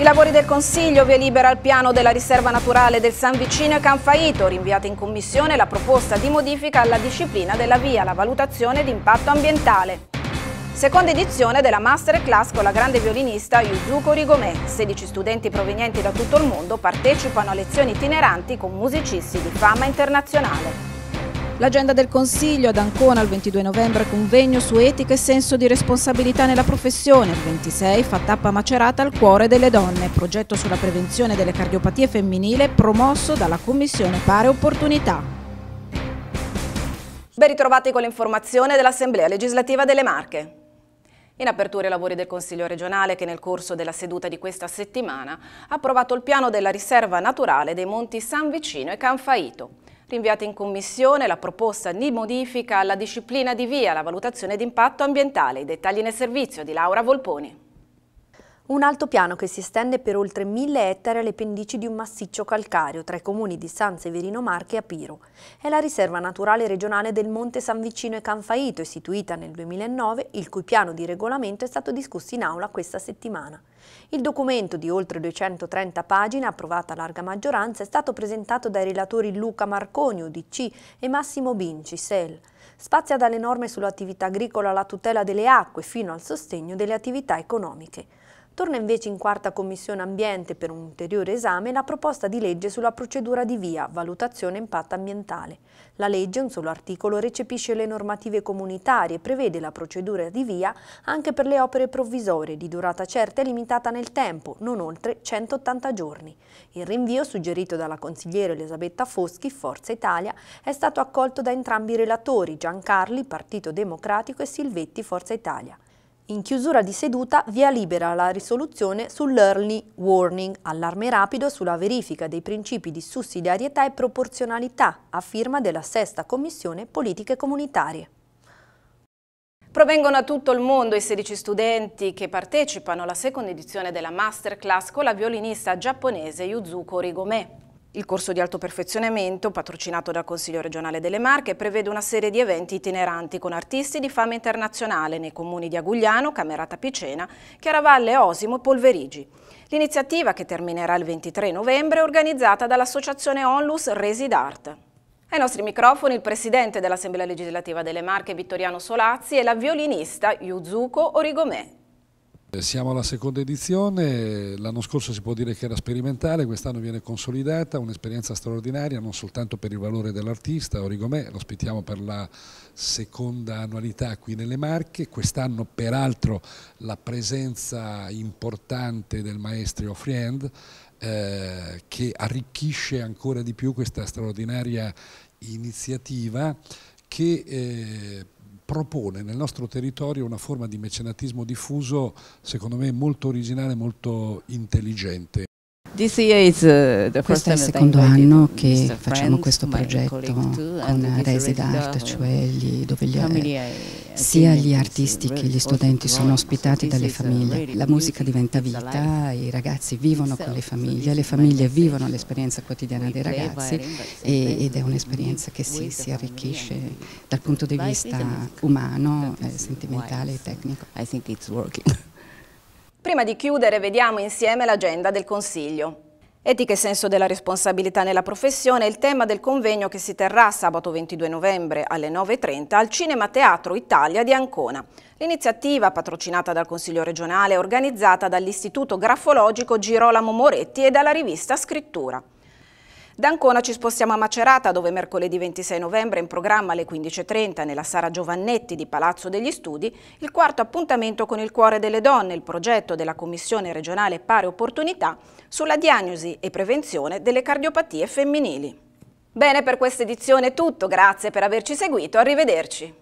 I lavori del Consiglio via libera al piano della riserva naturale del San Vicino e Canfaito, rinviata in commissione la proposta di modifica alla disciplina della via, la valutazione di impatto ambientale. Seconda edizione della masterclass con la grande violinista Yuzuko Rigomè. 16 studenti provenienti da tutto il mondo partecipano a lezioni itineranti con musicisti di fama internazionale. L'agenda del Consiglio ad Ancona il 22 novembre convegno su etica e senso di responsabilità nella professione, il 26 fa tappa macerata al cuore delle donne, progetto sulla prevenzione delle cardiopatie femminile promosso dalla Commissione Pare Opportunità. Ben ritrovati con l'informazione dell'Assemblea legislativa delle Marche. In apertura ai lavori del Consiglio regionale che nel corso della seduta di questa settimana ha approvato il piano della riserva naturale dei Monti San Vicino e Canfaito. Rinviata in commissione la proposta di modifica alla disciplina di via, la valutazione d'impatto ambientale. I dettagli nel servizio di Laura Volponi. Un altopiano che si estende per oltre mille ettari alle pendici di un massiccio calcareo tra i comuni di San Severino Marche e Apiro. È la riserva naturale regionale del Monte San Vicino e Canfaito, istituita nel 2009, il cui piano di regolamento è stato discusso in aula questa settimana. Il documento di oltre 230 pagine, approvato a larga maggioranza, è stato presentato dai relatori Luca Marconi, UDC, e Massimo Binci, SEL. Spazia dalle norme sull'attività agricola alla tutela delle acque fino al sostegno delle attività economiche. Torna invece in quarta commissione ambiente per un ulteriore esame la proposta di legge sulla procedura di via, valutazione impatto ambientale. La legge, un solo articolo, recepisce le normative comunitarie e prevede la procedura di via anche per le opere provvisorie di durata certa e limitata nel tempo, non oltre 180 giorni. Il rinvio, suggerito dalla consigliera Elisabetta Foschi, Forza Italia, è stato accolto da entrambi i relatori, Giancarli, Partito Democratico e Silvetti, Forza Italia. In chiusura di seduta via libera la risoluzione sull'early warning, allarme rapido sulla verifica dei principi di sussidiarietà e proporzionalità, a firma della Sesta Commissione Politiche Comunitarie. Provengono da tutto il mondo i 16 studenti che partecipano alla seconda edizione della masterclass con la violinista giapponese Yuzuko Rigome. Il corso di alto perfezionamento, patrocinato dal Consiglio regionale delle Marche, prevede una serie di eventi itineranti con artisti di fama internazionale nei comuni di Agugliano, Camerata Picena, Chiaravalle, Osimo e Polverigi. L'iniziativa, che terminerà il 23 novembre, è organizzata dall'associazione Onlus Resi d'Art. Ai nostri microfoni il presidente dell'Assemblea legislativa delle Marche, Vittoriano Solazzi, e la violinista Yuzuko Origomè. Siamo alla seconda edizione, l'anno scorso si può dire che era sperimentale, quest'anno viene consolidata, un'esperienza straordinaria non soltanto per il valore dell'artista, Origomè, lo ospitiamo per la seconda annualità qui nelle Marche, quest'anno peraltro la presenza importante del maestro Friend eh, che arricchisce ancora di più questa straordinaria iniziativa che eh, propone nel nostro territorio una forma di mecenatismo diffuso secondo me molto originale, e molto intelligente. Uh, questo è il secondo anno che facciamo questo progetto con Resi Art, cioè gli, dove gli, uh, sia gli artisti che gli studenti sono ospitati dalle uh, famiglie. La musica diventa vita, i ragazzi vivono con le famiglie, le famiglie vivono l'esperienza quotidiana dei ragazzi ed è un'esperienza che si, si arricchisce dal punto di vista umano, eh, sentimentale e tecnico. I think it's working. Prima di chiudere vediamo insieme l'agenda del Consiglio. Etica e senso della responsabilità nella professione è il tema del convegno che si terrà sabato 22 novembre alle 9.30 al Cinema Teatro Italia di Ancona. L'iniziativa, patrocinata dal Consiglio regionale, è organizzata dall'Istituto Grafologico Girolamo Moretti e dalla rivista Scrittura. Da Ancona ci spostiamo a Macerata dove mercoledì 26 novembre in programma alle 15.30 nella Sara Giovannetti di Palazzo degli Studi il quarto appuntamento con il cuore delle donne, il progetto della Commissione regionale Pari Opportunità sulla diagnosi e prevenzione delle cardiopatie femminili. Bene, per questa edizione è tutto, grazie per averci seguito, arrivederci.